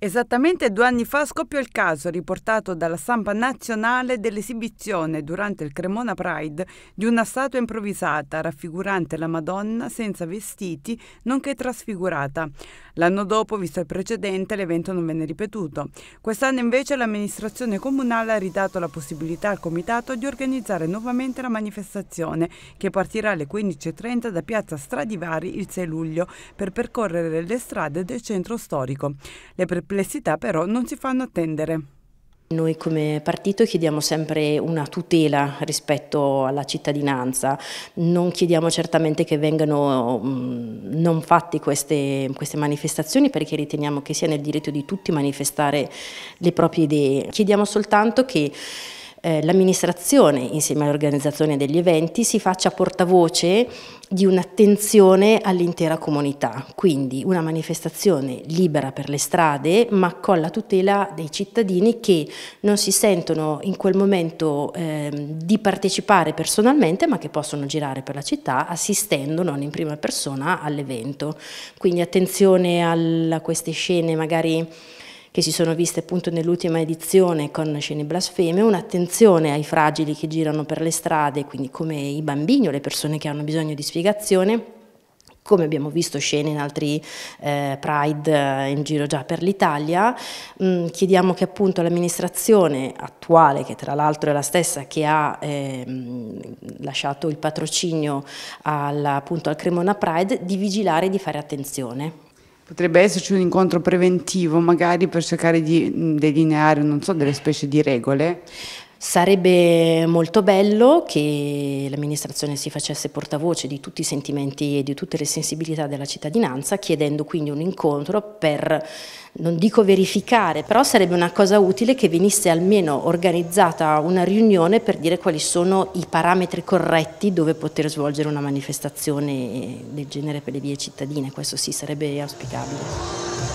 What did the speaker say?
Esattamente due anni fa scoppiò il caso riportato dalla stampa nazionale dell'esibizione durante il Cremona Pride di una statua improvvisata raffigurante la Madonna senza vestiti, nonché trasfigurata. L'anno dopo, visto il precedente, l'evento non venne ripetuto. Quest'anno invece l'amministrazione comunale ha ridato la possibilità al comitato di organizzare nuovamente la manifestazione che partirà alle 15.30 da Piazza Stradivari il 6 luglio per percorrere le strade del centro storico. Le perplessità però non si fanno attendere. Noi come partito chiediamo sempre una tutela rispetto alla cittadinanza, non chiediamo certamente che vengano mm, non fatte queste, queste, manifestazioni perché riteniamo che sia nel diritto di tutti manifestare le proprie idee, chiediamo soltanto che eh, l'amministrazione insieme all'organizzazione degli eventi si faccia portavoce di un'attenzione all'intera comunità, quindi una manifestazione libera per le strade ma con la tutela dei cittadini che non si sentono in quel momento eh, di partecipare personalmente ma che possono girare per la città assistendo non in prima persona all'evento. Quindi attenzione a queste scene magari che si sono viste appunto nell'ultima edizione con scene blasfeme, un'attenzione ai fragili che girano per le strade, quindi come i bambini o le persone che hanno bisogno di spiegazione, come abbiamo visto scene in altri eh, Pride eh, in giro già per l'Italia. Mm, chiediamo che appunto l'amministrazione attuale, che tra l'altro è la stessa che ha eh, lasciato il patrocinio alla, appunto al Cremona Pride, di vigilare e di fare attenzione. Potrebbe esserci un incontro preventivo magari per cercare di mm, delineare, non so, delle specie di regole. Sarebbe molto bello che l'amministrazione si facesse portavoce di tutti i sentimenti e di tutte le sensibilità della cittadinanza, chiedendo quindi un incontro per, non dico verificare, però sarebbe una cosa utile che venisse almeno organizzata una riunione per dire quali sono i parametri corretti dove poter svolgere una manifestazione del genere per le vie cittadine, questo sì sarebbe auspicabile.